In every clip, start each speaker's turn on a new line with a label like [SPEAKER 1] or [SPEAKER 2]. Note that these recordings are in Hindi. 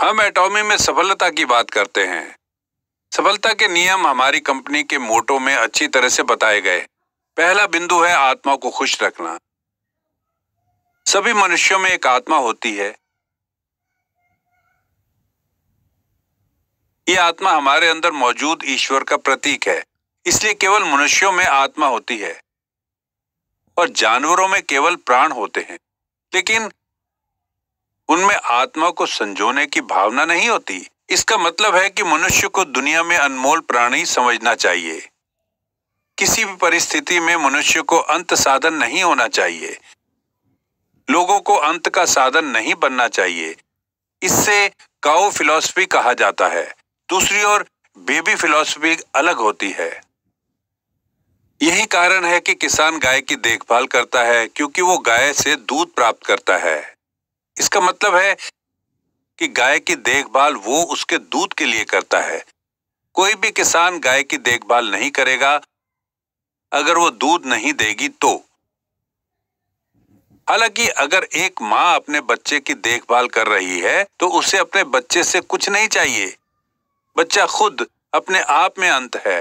[SPEAKER 1] हम एटॉमी में सफलता की बात करते हैं सफलता के नियम हमारी कंपनी के मोटो में अच्छी तरह से बताए गए पहला बिंदु है आत्मा को खुश रखना सभी मनुष्यों में एक आत्मा होती है यह आत्मा हमारे अंदर मौजूद ईश्वर का प्रतीक है इसलिए केवल मनुष्यों में आत्मा होती है और जानवरों में केवल प्राण होते हैं लेकिन उनमें आत्मा को संजोने की भावना नहीं होती इसका मतलब है कि मनुष्य को दुनिया में अनमोल प्राणी समझना चाहिए किसी भी परिस्थिति में मनुष्य को अंत साधन नहीं होना चाहिए लोगों को अंत का साधन नहीं बनना चाहिए इससे काउ फिलॉसफी कहा जाता है दूसरी ओर बेबी फिलॉसफी अलग होती है यही कारण है कि किसान गाय की देखभाल करता है क्योंकि वो गाय से दूध प्राप्त करता है इसका मतलब है कि गाय की देखभाल वो उसके दूध के लिए करता है कोई भी किसान गाय की देखभाल नहीं करेगा अगर वो दूध नहीं देगी तो हालांकि अगर एक माँ अपने बच्चे की देखभाल कर रही है तो उसे अपने बच्चे से कुछ नहीं चाहिए बच्चा खुद अपने आप में अंत है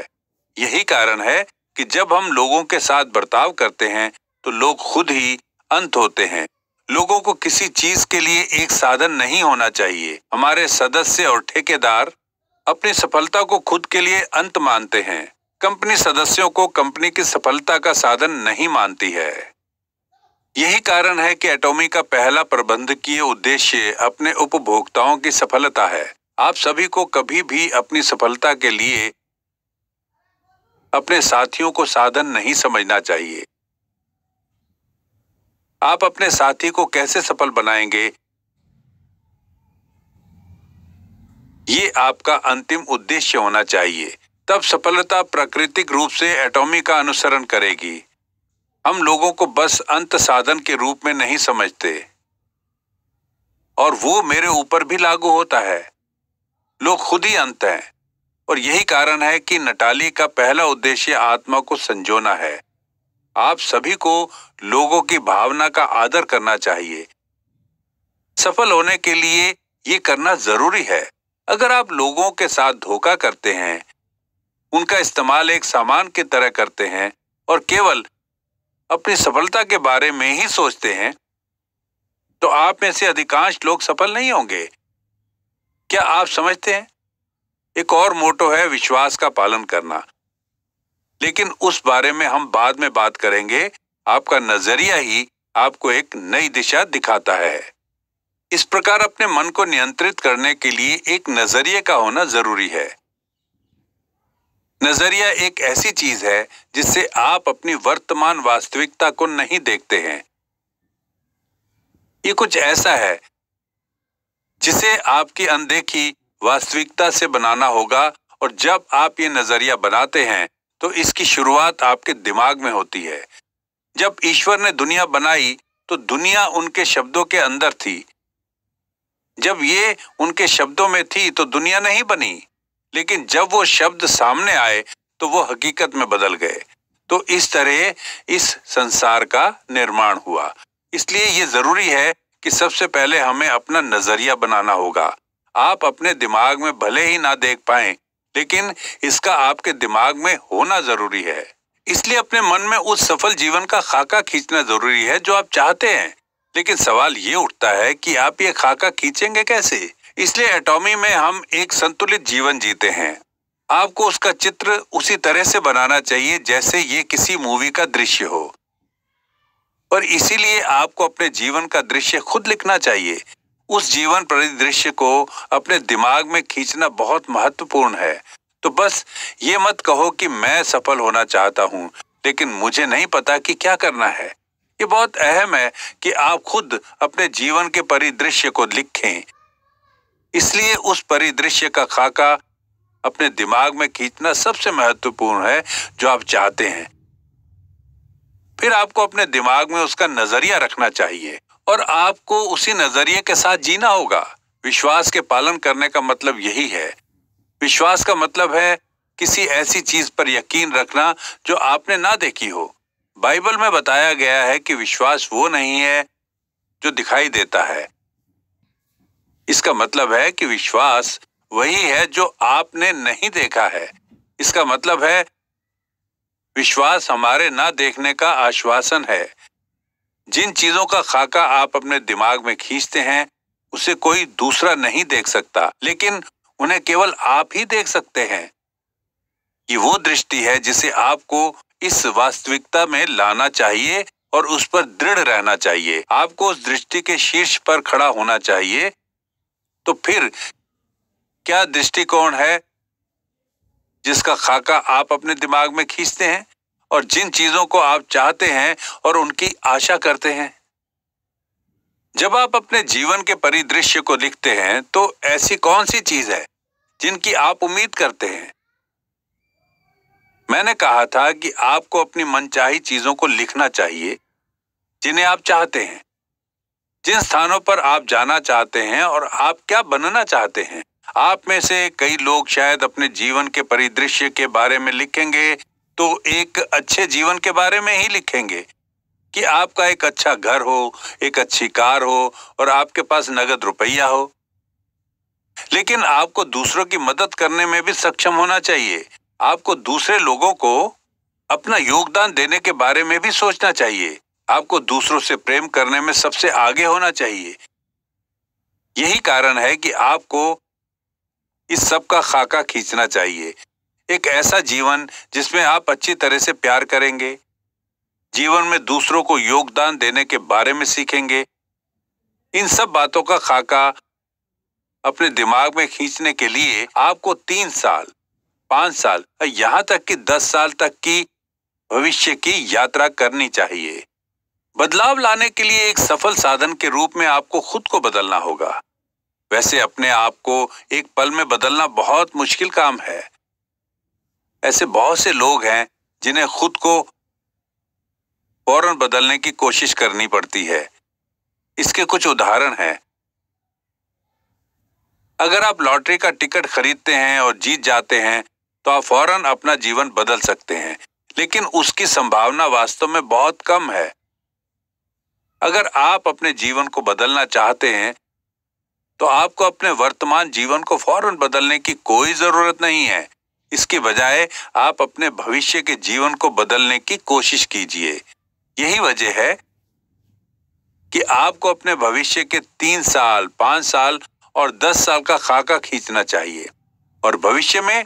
[SPEAKER 1] यही कारण है कि जब हम लोगों के साथ बर्ताव करते हैं तो लोग खुद ही अंत होते हैं लोगों को किसी चीज के लिए एक साधन नहीं होना चाहिए हमारे सदस्य और ठेकेदार अपनी सफलता को खुद के लिए अंत मानते हैं कंपनी सदस्यों को कंपनी की सफलता का साधन नहीं मानती है यही कारण है कि एटोमी का पहला प्रबंधकीय उद्देश्य अपने उपभोक्ताओं की सफलता है आप सभी को कभी भी अपनी सफलता के लिए अपने साथियों को साधन नहीं समझना चाहिए आप अपने साथी को कैसे सफल बनाएंगे ये आपका अंतिम उद्देश्य होना चाहिए तब सफलता प्राकृतिक रूप से एटॉमी का अनुसरण करेगी हम लोगों को बस अंत साधन के रूप में नहीं समझते और वो मेरे ऊपर भी लागू होता है लोग खुद ही अंत हैं और यही कारण है कि नटाली का पहला उद्देश्य आत्मा को संजोना है आप सभी को लोगों की भावना का आदर करना चाहिए सफल होने के लिए ये करना जरूरी है अगर आप लोगों के साथ धोखा करते हैं उनका इस्तेमाल एक सामान की तरह करते हैं और केवल अपनी सफलता के बारे में ही सोचते हैं तो आप में से अधिकांश लोग सफल नहीं होंगे क्या आप समझते हैं एक और मोटो है विश्वास का पालन करना लेकिन उस बारे में हम बाद में बात करेंगे आपका नजरिया ही आपको एक नई दिशा दिखाता है इस प्रकार अपने मन को नियंत्रित करने के लिए एक नजरिए का होना जरूरी है नजरिया एक ऐसी चीज है जिससे आप अपनी वर्तमान वास्तविकता को नहीं देखते हैं ये कुछ ऐसा है जिसे आपकी अनदेखी वास्तविकता से बनाना होगा और जब आप ये नजरिया बनाते हैं तो इसकी शुरुआत आपके दिमाग में होती है जब ईश्वर ने दुनिया बनाई तो दुनिया उनके शब्दों के अंदर थी जब ये उनके शब्दों में थी तो दुनिया नहीं बनी लेकिन जब वो शब्द सामने आए तो वो हकीकत में बदल गए तो इस तरह इस संसार का निर्माण हुआ इसलिए ये जरूरी है कि सबसे पहले हमें अपना नजरिया बनाना होगा आप अपने दिमाग में भले ही ना देख पाए लेकिन इसका आपके दिमाग में होना जरूरी है इसलिए अपने मन में उस सफल जीवन का खाका खींचना जरूरी है जो आप चाहते हैं लेकिन सवाल ये उठता है कि आप ये खाका खींचेंगे कैसे इसलिए एटॉमी में हम एक संतुलित जीवन जीते हैं आपको उसका चित्र उसी तरह से बनाना चाहिए जैसे ये किसी मूवी का दृश्य हो और इसीलिए आपको अपने जीवन का दृश्य खुद लिखना चाहिए उस जीवन परिदृश्य को अपने दिमाग में खींचना बहुत महत्वपूर्ण है तो बस ये मत कहो कि मैं सफल होना चाहता हूँ लेकिन मुझे नहीं पता कि क्या करना है ये बहुत अहम है कि आप खुद अपने जीवन के परिदृश्य को लिखें इसलिए उस परिदृश्य का खाका अपने दिमाग में खींचना सबसे महत्वपूर्ण है जो आप चाहते हैं फिर आपको अपने दिमाग में उसका नजरिया रखना चाहिए और आपको उसी नजरिए के साथ जीना होगा विश्वास के पालन करने का मतलब यही है विश्वास का मतलब है किसी ऐसी चीज पर यकीन रखना जो आपने ना देखी हो बाइबल में बताया गया है कि विश्वास वो नहीं है जो दिखाई देता है इसका मतलब है कि विश्वास वही है जो आपने नहीं देखा है इसका मतलब है विश्वास हमारे ना देखने का आश्वासन है जिन चीजों का खाका आप अपने दिमाग में खींचते हैं उसे कोई दूसरा नहीं देख सकता लेकिन उन्हें केवल आप ही देख सकते हैं ये वो दृष्टि है जिसे आपको इस वास्तविकता में लाना चाहिए और उस पर दृढ़ रहना चाहिए आपको उस दृष्टि के शीर्ष पर खड़ा होना चाहिए तो फिर क्या दृष्टिकोण है जिसका खाका आप अपने दिमाग में खींचते हैं और जिन चीजों को आप चाहते हैं और उनकी आशा करते हैं जब आप अपने जीवन के परिदृश्य को लिखते हैं तो ऐसी कौन सी चीज है जिनकी आप उम्मीद करते हैं मैंने कहा था कि आपको अपनी मनचाही चीजों को लिखना चाहिए जिन्हें आप चाहते हैं जिन स्थानों पर आप जाना चाहते हैं और आप क्या बनना चाहते हैं आप में से कई लोग शायद अपने जीवन के परिदृश्य के बारे में लिखेंगे तो एक अच्छे जीवन के बारे में ही लिखेंगे कि आपका एक अच्छा घर हो एक अच्छी कार हो और आपके पास नगद रुपया हो लेकिन आपको दूसरों की मदद करने में भी सक्षम होना चाहिए आपको दूसरे लोगों को अपना योगदान देने के बारे में भी सोचना चाहिए आपको दूसरों से प्रेम करने में सबसे आगे होना चाहिए यही कारण है कि आपको इस सब का खाका खींचना चाहिए एक ऐसा जीवन जिसमें आप अच्छी तरह से प्यार करेंगे जीवन में दूसरों को योगदान देने के बारे में सीखेंगे इन सब बातों का खाका अपने दिमाग में खींचने के लिए आपको तीन साल पांच साल और यहां तक कि दस साल तक की भविष्य की यात्रा करनी चाहिए बदलाव लाने के लिए एक सफल साधन के रूप में आपको खुद को बदलना होगा वैसे अपने आप को एक पल में बदलना बहुत मुश्किल काम है ऐसे बहुत से लोग हैं जिन्हें खुद को फौरन बदलने की कोशिश करनी पड़ती है इसके कुछ उदाहरण हैं अगर आप लॉटरी का टिकट खरीदते हैं और जीत जाते हैं तो आप फौरन अपना जीवन बदल सकते हैं लेकिन उसकी संभावना वास्तव में बहुत कम है अगर आप अपने जीवन को बदलना चाहते हैं तो आपको अपने वर्तमान जीवन को फौरन बदलने की कोई जरूरत नहीं है इसके बजाय आप अपने भविष्य के जीवन को बदलने की कोशिश कीजिए यही वजह है कि आपको अपने भविष्य के तीन साल पांच साल और दस साल का खाका खींचना चाहिए और भविष्य में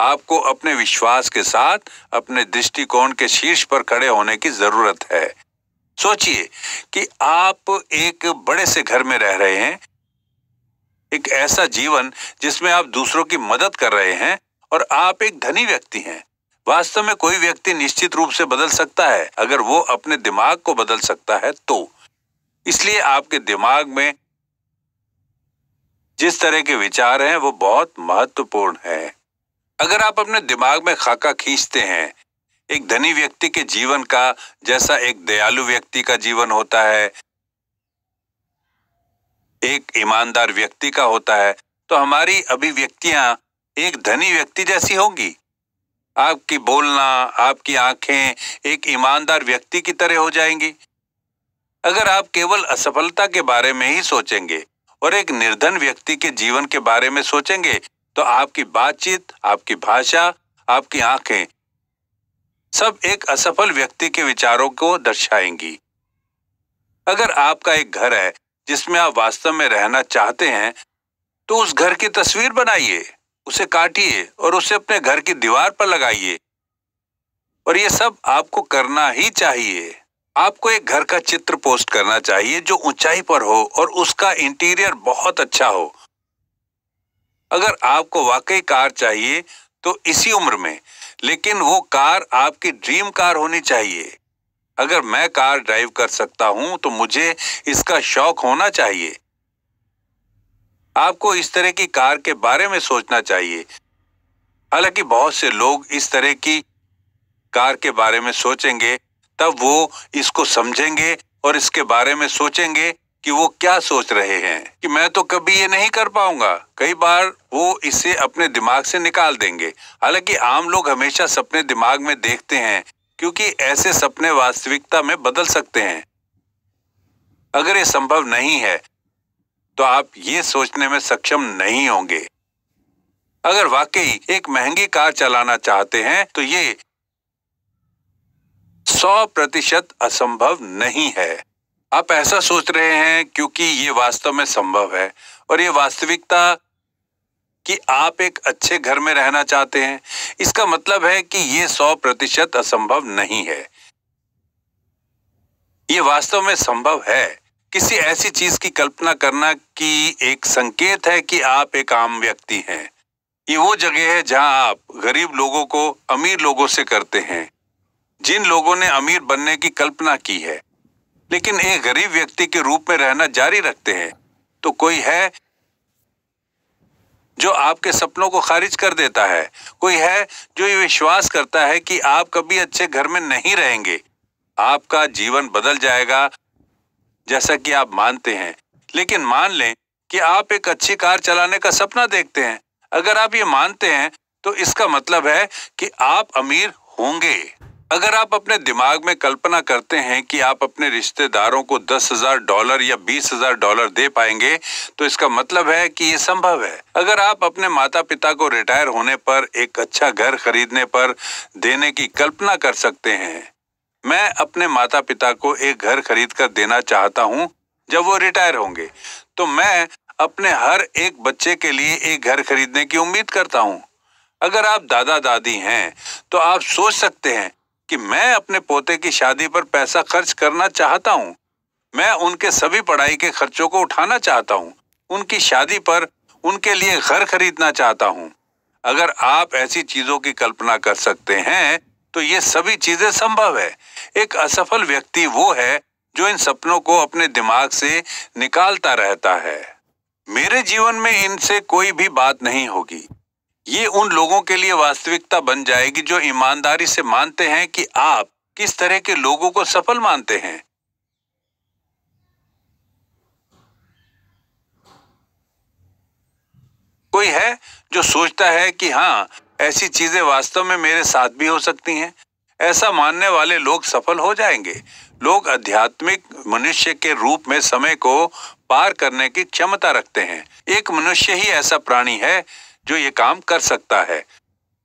[SPEAKER 1] आपको अपने विश्वास के साथ अपने दृष्टिकोण के शीर्ष पर खड़े होने की जरूरत है सोचिए कि आप एक बड़े से घर में रह रहे हैं एक ऐसा जीवन जिसमें आप दूसरों की मदद कर रहे हैं और आप एक धनी व्यक्ति हैं वास्तव में कोई व्यक्ति निश्चित रूप से बदल सकता है अगर वो अपने दिमाग को बदल सकता है तो इसलिए आपके दिमाग में जिस तरह के विचार हैं वो बहुत महत्वपूर्ण है अगर आप अपने दिमाग में खाका खींचते हैं एक धनी व्यक्ति के जीवन का जैसा एक दयालु व्यक्ति का जीवन होता है एक ईमानदार व्यक्ति का होता है तो हमारी अभिव्यक्तियां एक धनी व्यक्ति जैसी होगी आपकी बोलना आपकी आंखें एक ईमानदार व्यक्ति की तरह हो जाएंगी अगर आप केवल असफलता के बारे में ही सोचेंगे और एक निर्धन व्यक्ति के जीवन के बारे में सोचेंगे तो आपकी बातचीत आपकी भाषा आपकी आंखें सब एक असफल व्यक्ति के विचारों को दर्शाएंगी अगर आपका एक घर है जिसमें आप वास्तव में रहना चाहते हैं तो उस घर की तस्वीर बनाइए उसे काटिए और उसे अपने घर की दीवार पर लगाइए और ये सब आपको करना ही चाहिए आपको एक घर का चित्र पोस्ट करना चाहिए जो ऊंचाई पर हो और उसका इंटीरियर बहुत अच्छा हो अगर आपको वाकई कार चाहिए तो इसी उम्र में लेकिन वो कार आपकी ड्रीम कार होनी चाहिए अगर मैं कार ड्राइव कर सकता हूं तो मुझे इसका शौक होना चाहिए आपको इस तरह की कार के बारे में सोचना चाहिए हालांकि बहुत से लोग इस तरह की कार के बारे में सोचेंगे तब वो इसको समझेंगे और इसके बारे में सोचेंगे कि वो क्या सोच रहे हैं कि मैं तो कभी ये नहीं कर पाऊंगा कई बार वो इसे अपने दिमाग से निकाल देंगे हालांकि आम लोग हमेशा सपने दिमाग में देखते हैं क्योंकि ऐसे सपने वास्तविकता में बदल सकते हैं अगर ये संभव नहीं है तो आप ये सोचने में सक्षम नहीं होंगे अगर वाकई एक महंगी कार चलाना चाहते हैं तो ये सौ प्रतिशत असंभव नहीं है आप ऐसा सोच रहे हैं क्योंकि ये वास्तव में संभव है और ये वास्तविकता कि आप एक अच्छे घर में रहना चाहते हैं इसका मतलब है कि ये सौ प्रतिशत असंभव नहीं है ये वास्तव में संभव है किसी ऐसी चीज की कल्पना करना कि एक संकेत है कि आप एक आम व्यक्ति हैं ये वो जगह है जहां आप गरीब लोगों को अमीर लोगों से करते हैं जिन लोगों ने अमीर बनने की कल्पना की है लेकिन एक गरीब व्यक्ति के रूप में रहना जारी रखते हैं तो कोई है जो आपके सपनों को खारिज कर देता है कोई है जो ये विश्वास करता है कि आप कभी अच्छे घर में नहीं रहेंगे आपका जीवन बदल जाएगा जैसा कि आप मानते हैं लेकिन मान लें कि आप एक अच्छी कार चलाने का सपना देखते हैं अगर आप ये मानते हैं तो इसका मतलब है कि आप अमीर होंगे अगर आप अपने दिमाग में कल्पना करते हैं कि आप अपने रिश्तेदारों को दस हजार डॉलर या बीस हजार डॉलर दे पाएंगे तो इसका मतलब है कि ये संभव है अगर आप अपने माता पिता को रिटायर होने पर एक अच्छा घर खरीदने पर देने की कल्पना कर सकते हैं मैं अपने माता पिता को एक घर खरीद कर देना चाहता हूँ जब वो रिटायर होंगे तो मैं अपने हर एक बच्चे के लिए एक घर खरीदने की उम्मीद करता हूँ अगर आप दादा दादी हैं तो आप सोच सकते हैं कि मैं अपने पोते की शादी पर पैसा खर्च करना चाहता हूँ मैं उनके सभी पढ़ाई के खर्चों को उठाना चाहता हूँ उनकी शादी पर उनके लिए घर खरीदना चाहता हूँ अगर आप ऐसी चीजों की कल्पना कर सकते हैं तो ये सभी चीजें संभव है एक असफल व्यक्ति वो है जो इन सपनों को अपने दिमाग से निकालता रहता है मेरे जीवन में इनसे कोई भी बात नहीं होगी ये उन लोगों के लिए वास्तविकता बन जाएगी जो ईमानदारी से मानते हैं कि आप किस तरह के लोगों को सफल मानते हैं कोई है जो सोचता है कि हाँ ऐसी चीजें वास्तव में मेरे साथ भी हो सकती हैं ऐसा मानने वाले लोग सफल हो जाएंगे लोग आध्यात्मिक मनुष्य के रूप में समय को पार करने की क्षमता रखते हैं एक मनुष्य ही ऐसा प्राणी है जो ये काम कर सकता है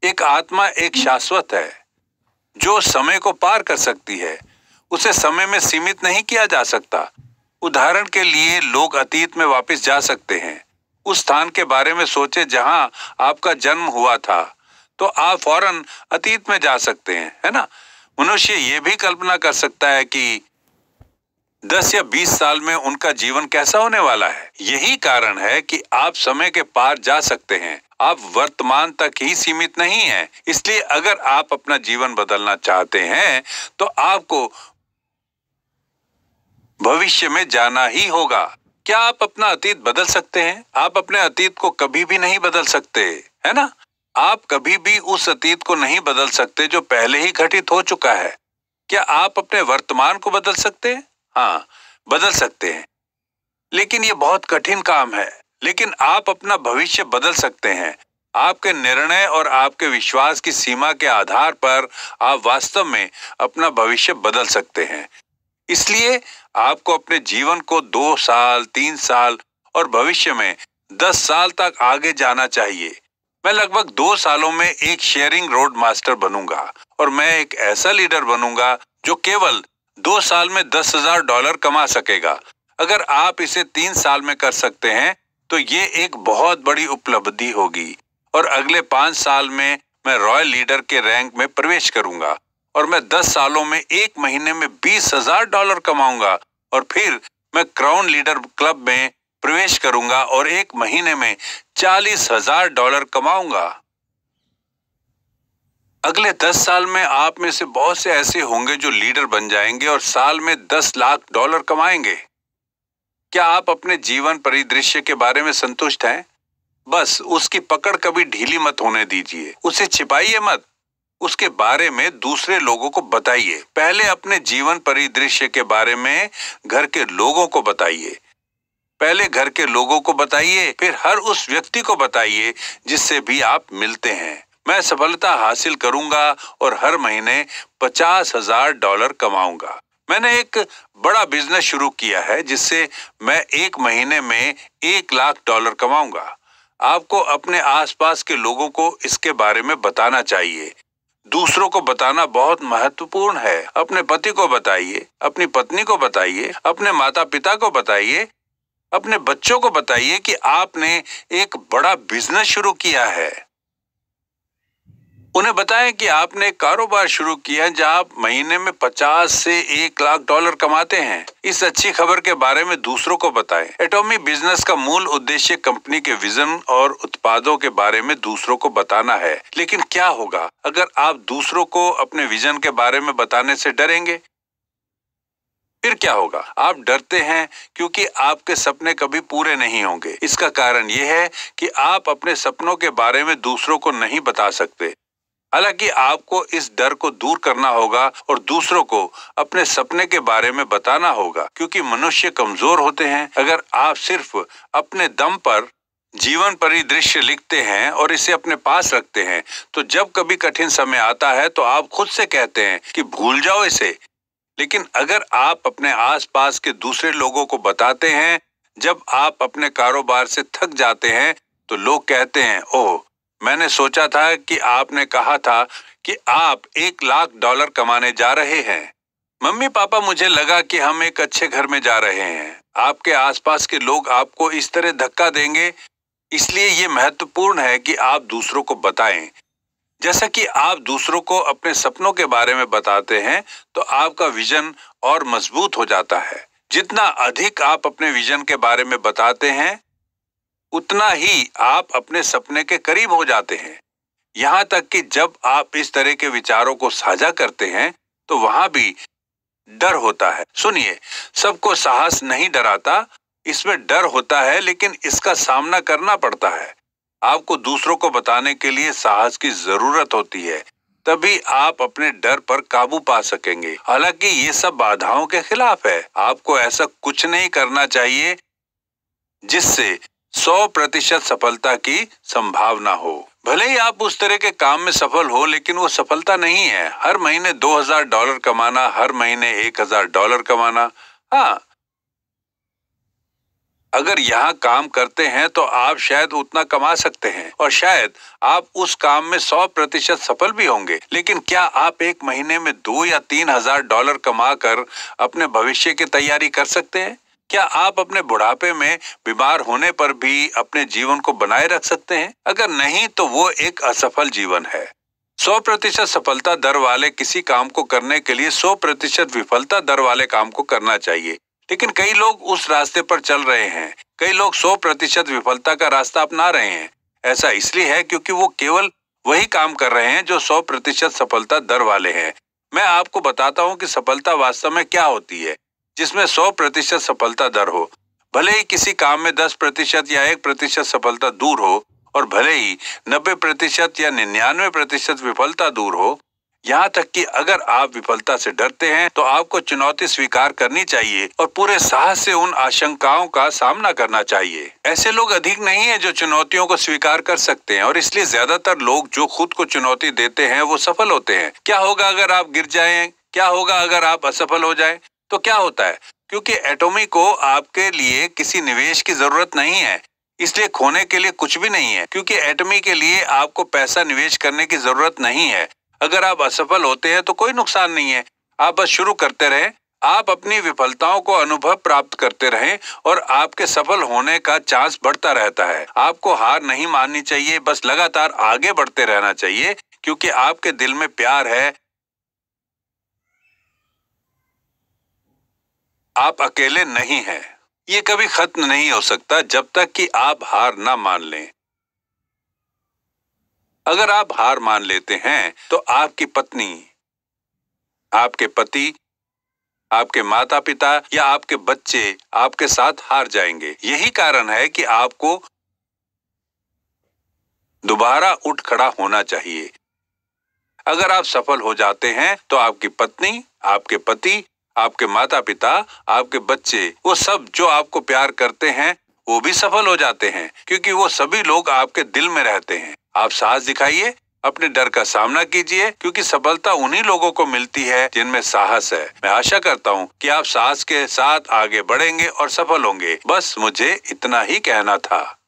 [SPEAKER 1] एक आत्मा एक शाश्वत है जो समय को पार कर सकती है उसे समय में सीमित नहीं किया जा सकता उदाहरण के लिए लोग अतीत में वापस जा सकते हैं उस स्थान के बारे में सोचे जहां आपका जन्म हुआ था तो आप फौरन अतीत में जा सकते हैं है ना मनुष्य ये भी कल्पना कर सकता है कि दस या बीस साल में उनका जीवन कैसा होने वाला है यही कारण है कि आप समय के पार जा सकते हैं आप वर्तमान तक ही सीमित नहीं हैं इसलिए अगर आप अपना जीवन बदलना चाहते हैं तो आपको भविष्य में जाना ही होगा क्या आप अपना अतीत बदल सकते हैं आप अपने अतीत को कभी भी नहीं बदल सकते है ना आप कभी भी उस अतीत को नहीं बदल सकते जो पहले ही घटित हो चुका है क्या आप अपने वर्तमान को बदल सकते हैं हाँ बदल सकते हैं लेकिन ये बहुत कठिन काम है लेकिन आप अपना भविष्य बदल सकते हैं आपके निर्णय और आपके विश्वास की सीमा के आधार पर आप वास्तव में अपना भविष्य बदल सकते हैं इसलिए आपको अपने जीवन को दो साल तीन साल और भविष्य में दस साल तक आगे जाना चाहिए मैं लगभग दो सालों में एक शेयरिंग रोड मास्टर बनूंगा और मैं एक ऐसा लीडर बनूंगा जो केवल दो साल में दस हजार डॉलर कमा सकेगा अगर आप इसे तीन साल में कर सकते हैं तो ये एक बहुत बड़ी उपलब्धि होगी और अगले पांच साल में मैं रॉयल लीडर के रैंक में प्रवेश करूंगा और मैं दस सालों में एक महीने में बीस हजार डॉलर कमाऊंगा और फिर मैं क्राउन लीडर क्लब में प्रवेश करूंगा और एक महीने में चालीस हजार डॉलर कमाऊंगा अगले दस साल में आप में से बहुत से ऐसे होंगे जो लीडर बन जाएंगे और साल में दस लाख डॉलर कमाएंगे क्या आप अपने जीवन परिदृश्य के बारे में संतुष्ट हैं बस उसकी पकड़ कभी ढीली मत होने दीजिए उसे छिपाइए मत उसके बारे में दूसरे लोगों को बताइए पहले अपने जीवन परिदृश्य के बारे में घर के लोगों को बताइए पहले घर के लोगों को बताइए फिर हर उस व्यक्ति को बताइए जिससे भी आप मिलते हैं मैं सफलता हासिल करूंगा और हर महीने पचास हजार डॉलर कमाऊंगा मैंने एक बड़ा बिजनेस शुरू किया है जिससे मैं एक महीने में एक लाख डॉलर कमाऊंगा आपको अपने आसपास के लोगों को इसके बारे में बताना चाहिए दूसरों को बताना बहुत महत्वपूर्ण है अपने पति को बताइए अपनी पत्नी को बताइए अपने माता पिता को बताइए अपने बच्चों को बताइए कि आपने एक बड़ा बिजनेस शुरू किया है उन्हें बताएं कि आपने कारोबार शुरू किया जहां आप महीने में पचास से एक लाख डॉलर कमाते हैं इस अच्छी खबर के बारे में दूसरों को बताएं। एटॉमी बिजनेस का मूल उद्देश्य कंपनी के विजन और उत्पादों के बारे में दूसरों को बताना है लेकिन क्या होगा अगर आप दूसरों को अपने विजन के बारे में बताने से डरेंगे फिर क्या होगा आप डरते हैं क्योंकि आपके सपने कभी पूरे नहीं होंगे इसका कारण यह है कि आप अपने सपनों के बारे में दूसरों को नहीं बता सकते हालांकि आपको इस डर को दूर करना होगा और दूसरों को अपने सपने के बारे में बताना होगा क्योंकि मनुष्य कमजोर होते हैं अगर आप सिर्फ अपने दम पर जीवन परिदृश्य लिखते हैं और इसे अपने पास रखते हैं तो जब कभी कठिन समय आता है तो आप खुद से कहते हैं कि भूल जाओ इसे लेकिन अगर आप अपने आसपास के दूसरे लोगों को बताते हैं जब आप अपने कारोबार से थक जाते हैं तो लोग कहते हैं ओ मैंने सोचा था कि आपने कहा था कि आप एक लाख डॉलर कमाने जा रहे हैं मम्मी पापा मुझे लगा कि हम एक अच्छे घर में जा रहे हैं आपके आसपास के लोग आपको इस तरह धक्का देंगे इसलिए ये महत्वपूर्ण है कि आप दूसरों को बताएं जैसा कि आप दूसरों को अपने सपनों के बारे में बताते हैं तो आपका विजन और मजबूत हो जाता है जितना अधिक आप अपने विजन के बारे में बताते हैं उतना ही आप अपने सपने के करीब हो जाते हैं यहाँ तक कि जब आप इस तरह के विचारों को साझा करते हैं तो वहां भी डर होता है सुनिए सबको साहस नहीं डराता इसमें डर होता है लेकिन इसका सामना करना पड़ता है आपको दूसरों को बताने के लिए साहस की जरूरत होती है तभी आप अपने डर पर काबू पा सकेंगे हालांकि ये सब बाधाओं के खिलाफ है आपको ऐसा कुछ नहीं करना चाहिए जिससे 100 प्रतिशत सफलता की संभावना हो भले ही आप उस तरह के काम में सफल हो लेकिन वो सफलता नहीं है हर महीने 2000 डॉलर कमाना हर महीने 1000 डॉलर कमाना हाँ अगर यहाँ काम करते हैं तो आप शायद उतना कमा सकते हैं और शायद आप उस काम में सौ प्रतिशत सफल भी होंगे लेकिन क्या आप एक महीने में दो या तीन हजार डॉलर कमा कर अपने भविष्य की तैयारी कर सकते हैं क्या आप अपने बुढ़ापे में बीमार होने पर भी अपने जीवन को बनाए रख सकते हैं अगर नहीं तो वो एक असफल जीवन है सौ प्रतिशत सफलता दर वाले किसी काम को करने के लिए सौ प्रतिशत विफलता दर वाले काम को करना चाहिए लेकिन कई लोग उस रास्ते पर चल रहे हैं कई लोग सौ प्रतिशत विफलता का रास्ता अपना रहे हैं ऐसा इसलिए है क्योंकि वो केवल वही काम कर रहे हैं जो सौ प्रतिशत सफलता दर वाले हैं मैं आपको बताता हूँ कि सफलता वास्तव में क्या होती है जिसमें सौ प्रतिशत सफलता दर हो भले ही किसी काम में दस प्रतिशत या एक प्रतिशत सफलता दूर हो और भले ही नब्बे प्रतिशत या निन्यानवे प्रतिशत विफलता दूर हो यहाँ तक कि अगर आप विफलता से डरते हैं तो आपको चुनौती स्वीकार करनी चाहिए और पूरे साहस से उन आशंकाओं का सामना करना चाहिए ऐसे लोग अधिक नहीं है जो चुनौतियों को स्वीकार कर सकते हैं और इसलिए ज्यादातर लोग जो खुद को चुनौती देते हैं वो सफल होते हैं क्या होगा अगर आप गिर जाए क्या होगा अगर आप असफल हो जाए तो क्या होता है क्योंकि एटोमी को आपके लिए किसी निवेश की जरूरत नहीं है इसलिए खोने के लिए कुछ भी नहीं है क्योंकि एटमी के लिए आपको पैसा निवेश करने की जरूरत नहीं है अगर आप असफल होते हैं तो कोई नुकसान नहीं है आप बस शुरू करते रहें आप अपनी विफलताओं को अनुभव प्राप्त करते रहें और आपके सफल होने का चांस बढ़ता रहता है आपको हार नहीं माननी चाहिए बस लगातार आगे बढ़ते रहना चाहिए क्योंकि आपके दिल में प्यार है आप अकेले नहीं हैं ये कभी खत्म नहीं हो सकता जब तक कि आप हार ना मान लें अगर आप हार मान लेते हैं तो आपकी पत्नी आपके पति आपके माता पिता या आपके बच्चे आपके साथ हार जाएंगे यही कारण है कि आपको दोबारा उठ खड़ा होना चाहिए अगर आप सफल हो जाते हैं तो आपकी पत्नी आपके पति आपके माता पिता आपके बच्चे वो सब जो आपको प्यार करते हैं वो भी सफल हो जाते हैं क्योंकि वो सभी लोग आपके दिल में रहते हैं आप साहस दिखाइए अपने डर का सामना कीजिए क्योंकि सफलता उन्हीं लोगों को मिलती है जिनमें साहस है मैं आशा करता हूँ कि आप साहस के साथ आगे बढ़ेंगे और सफल होंगे बस मुझे इतना ही कहना था